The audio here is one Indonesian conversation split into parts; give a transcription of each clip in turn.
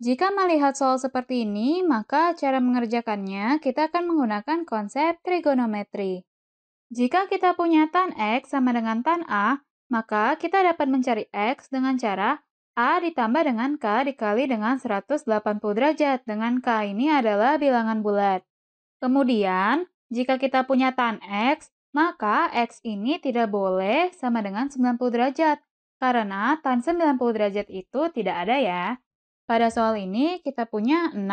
Jika melihat soal seperti ini, maka cara mengerjakannya kita akan menggunakan konsep trigonometri. Jika kita punya tan X sama dengan tan A, maka kita dapat mencari X dengan cara A ditambah dengan K dikali dengan 180 derajat, dengan K ini adalah bilangan bulat. Kemudian, jika kita punya tan X, maka X ini tidak boleh sama dengan 90 derajat, karena tan 90 derajat itu tidak ada ya. Pada soal ini kita punya 6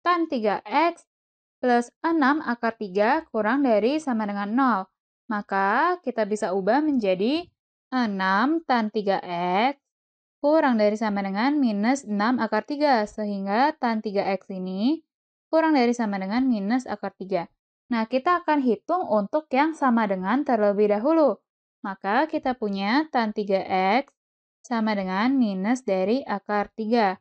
tan 3x plus 6 akar 3 kurang dari sama dengan 0. Maka kita bisa ubah menjadi 6 tan 3x kurang dari sama dengan minus 6 akar 3. Sehingga tan 3x ini kurang dari sama dengan minus akar 3. Nah, kita akan hitung untuk yang sama dengan terlebih dahulu. Maka kita punya tan 3x sama dengan minus dari akar 3.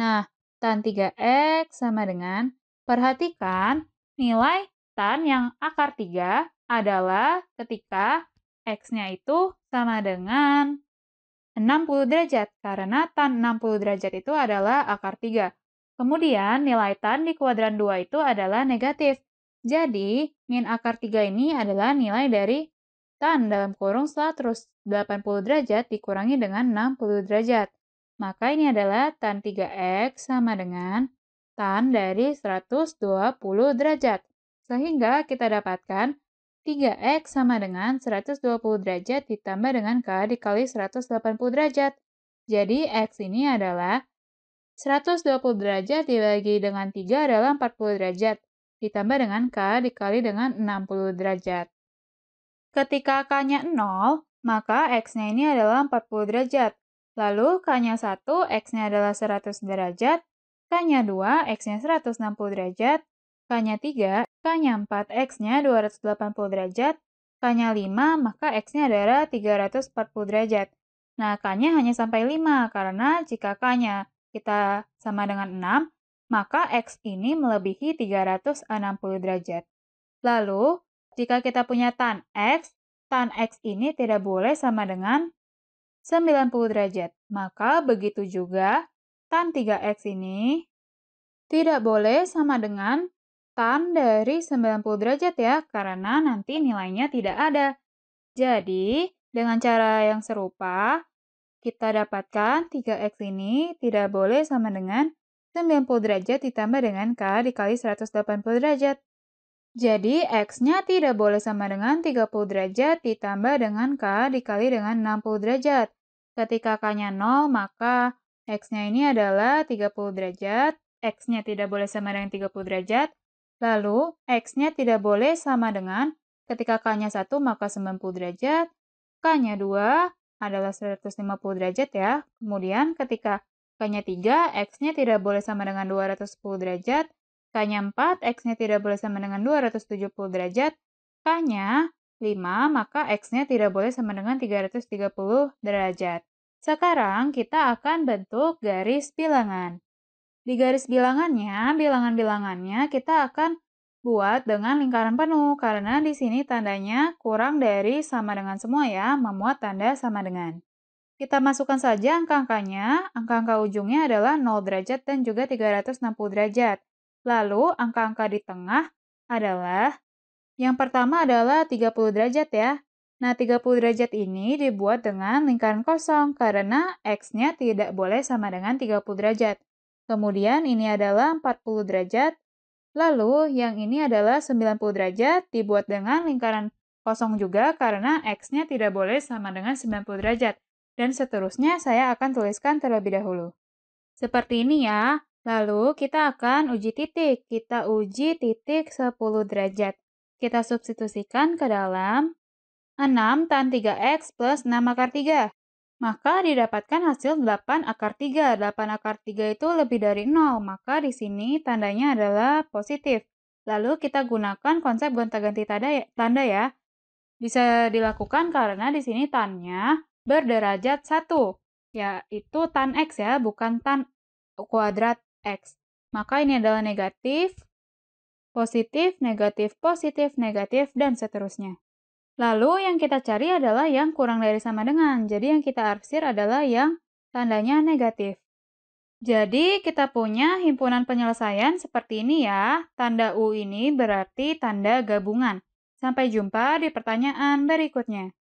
Nah, tan 3x sama dengan, perhatikan nilai tan yang akar 3 adalah ketika x-nya itu sama dengan 60 derajat, karena tan 60 derajat itu adalah akar 3. Kemudian nilai tan di kuadran 2 itu adalah negatif. Jadi, min akar 3 ini adalah nilai dari tan dalam kurung setelah terus 80 derajat dikurangi dengan 60 derajat. Maka ini adalah tan 3x sama dengan tan dari 120 derajat. Sehingga kita dapatkan 3x sama dengan 120 derajat ditambah dengan K dikali 180 derajat. Jadi x ini adalah 120 derajat dibagi dengan 3 adalah 40 derajat. Ditambah dengan K dikali dengan 60 derajat. Ketika K-nya 0, maka X-nya ini adalah 40 derajat. Lalu K-nya 1, X-nya adalah 100 derajat, K-nya 2, X-nya 160 derajat, K-nya 3, K-nya 4, X-nya 280 derajat, K-nya 5, maka X-nya adalah 340 derajat. Nah, K-nya hanya sampai 5, karena jika K-nya kita sama dengan 6, maka X ini melebihi 360 derajat. Lalu, jika kita punya tan X, tan X ini tidak boleh sama dengan 90 derajat. Maka begitu juga tan 3x ini tidak boleh sama dengan tan dari 90 derajat ya, karena nanti nilainya tidak ada. Jadi, dengan cara yang serupa, kita dapatkan 3x ini tidak boleh sama dengan 90 derajat ditambah dengan K dikali 180 derajat. Jadi X-nya tidak boleh sama dengan 30 derajat ditambah dengan K dikali dengan 60 derajat. Ketika K-nya 0, maka X-nya ini adalah 30 derajat, X-nya tidak boleh sama dengan 30 derajat, lalu X-nya tidak boleh sama dengan ketika K-nya 1 maka 90 derajat, K-nya 2 adalah 150 derajat ya. Kemudian ketika K-nya 3, X-nya tidak boleh sama dengan 210 derajat, K-nya 4, X-nya tidak boleh sama dengan 270 derajat. K-nya 5, maka X-nya tidak boleh sama dengan 330 derajat. Sekarang kita akan bentuk garis bilangan. Di garis bilangannya, bilangan-bilangannya kita akan buat dengan lingkaran penuh karena di sini tandanya kurang dari sama dengan semua ya, memuat tanda sama dengan. Kita masukkan saja angka-angkanya. Angka-angka ujungnya adalah 0 derajat dan juga 360 derajat. Lalu angka-angka di tengah adalah yang pertama adalah 30 derajat ya. Nah, 30 derajat ini dibuat dengan lingkaran kosong karena X-nya tidak boleh sama dengan 30 derajat. Kemudian ini adalah 40 derajat. Lalu yang ini adalah 90 derajat dibuat dengan lingkaran kosong juga karena X-nya tidak boleh sama dengan 90 derajat. Dan seterusnya saya akan tuliskan terlebih dahulu. Seperti ini ya. Lalu kita akan uji titik. Kita uji titik 10 derajat. Kita substitusikan ke dalam 6 tan 3x plus 6 akar 3. Maka didapatkan hasil 8 akar 3. 8 akar 3 itu lebih dari 0, maka di sini tandanya adalah positif. Lalu kita gunakan konsep gonta-ganti tanda ya. ya. Bisa dilakukan karena di sini tannya berderajat 1, yaitu tan x ya, bukan tan kuadrat X. Maka ini adalah negatif, positif, negatif, positif, negatif, dan seterusnya. Lalu yang kita cari adalah yang kurang dari sama dengan. Jadi yang kita arsir adalah yang tandanya negatif. Jadi kita punya himpunan penyelesaian seperti ini ya. Tanda U ini berarti tanda gabungan. Sampai jumpa di pertanyaan berikutnya.